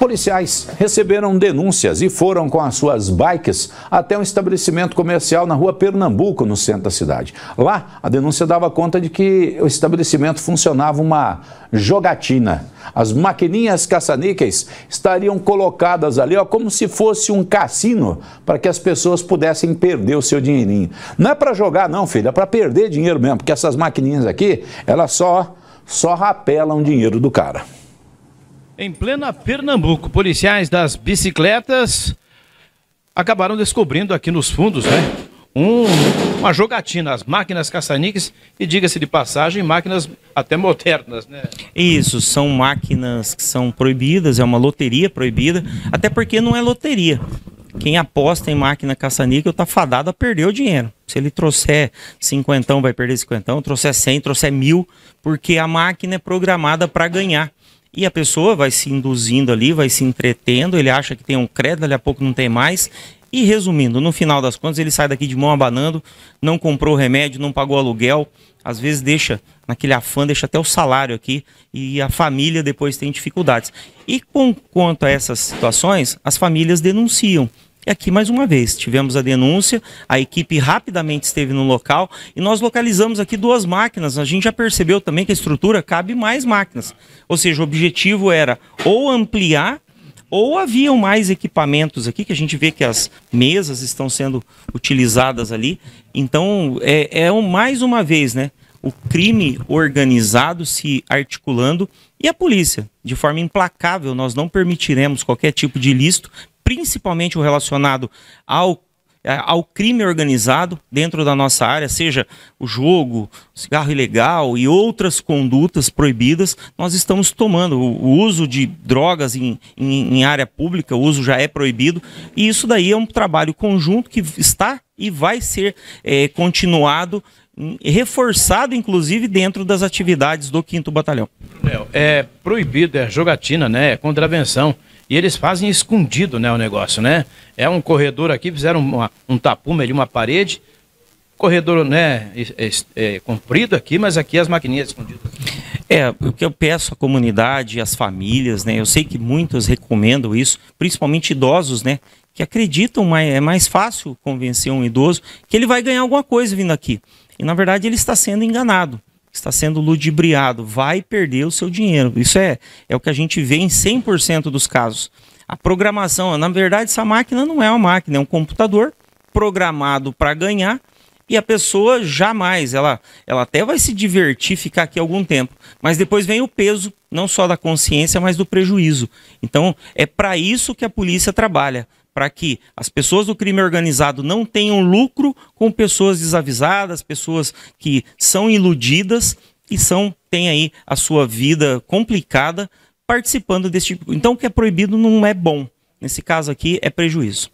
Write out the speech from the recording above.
Policiais receberam denúncias e foram com as suas bikes até um estabelecimento comercial na rua Pernambuco, no centro da cidade. Lá, a denúncia dava conta de que o estabelecimento funcionava uma jogatina. As maquininhas caça-níqueis estariam colocadas ali ó, como se fosse um cassino para que as pessoas pudessem perder o seu dinheirinho. Não é para jogar não, filho, é para perder dinheiro mesmo, porque essas maquininhas aqui, elas só, só rapelam dinheiro do cara. Em plena Pernambuco, policiais das bicicletas acabaram descobrindo aqui nos fundos, né? Um, uma jogatina, as máquinas caçaniques e diga-se de passagem, máquinas até modernas, né? Isso, são máquinas que são proibidas, é uma loteria proibida, até porque não é loteria. Quem aposta em máquina caça-níquel tá fadado a perder o dinheiro. Se ele trouxer cinquentão, vai perder cinquentão, trouxer cem, trouxer mil, porque a máquina é programada para ganhar. E a pessoa vai se induzindo ali, vai se entretendo, ele acha que tem um crédito, dali a pouco não tem mais. E resumindo, no final das contas, ele sai daqui de mão abanando, não comprou remédio, não pagou aluguel, às vezes deixa naquele afã, deixa até o salário aqui e a família depois tem dificuldades. E com quanto a essas situações, as famílias denunciam e aqui, mais uma vez, tivemos a denúncia, a equipe rapidamente esteve no local e nós localizamos aqui duas máquinas. A gente já percebeu também que a estrutura cabe mais máquinas. Ou seja, o objetivo era ou ampliar ou haviam mais equipamentos aqui, que a gente vê que as mesas estão sendo utilizadas ali. Então, é, é um, mais uma vez, né? O crime organizado se articulando e a polícia, de forma implacável, nós não permitiremos qualquer tipo de ilícito, principalmente o relacionado ao é, ao crime organizado dentro da nossa área, seja o jogo, cigarro ilegal e outras condutas proibidas, nós estamos tomando. O uso de drogas em, em, em, área pública, o uso já é proibido, e isso daí é um trabalho conjunto que está e vai ser é, continuado, hum, reforçado, inclusive, dentro das atividades do 5 Batalhão. É, é proibido, é jogatina, né? É contravenção. E eles fazem escondido, né, o negócio, né? É um corredor aqui, fizeram uma, um tapume ali, uma parede, corredor né, é, é, comprido aqui, mas aqui as maquininhas escondidas. É, o que eu peço à comunidade, às famílias, né? Eu sei que muitos recomendam isso, principalmente idosos, né? Que acreditam, mas é mais fácil convencer um idoso que ele vai ganhar alguma coisa vindo aqui. E na verdade ele está sendo enganado está sendo ludibriado, vai perder o seu dinheiro. Isso é, é o que a gente vê em 100% dos casos. A programação, na verdade, essa máquina não é uma máquina, é um computador programado para ganhar e a pessoa jamais, ela, ela até vai se divertir, ficar aqui algum tempo, mas depois vem o peso, não só da consciência, mas do prejuízo. Então, é para isso que a polícia trabalha para que as pessoas do crime organizado não tenham lucro com pessoas desavisadas, pessoas que são iludidas e são têm aí a sua vida complicada participando desse tipo. Então, o que é proibido não é bom. Nesse caso aqui, é prejuízo.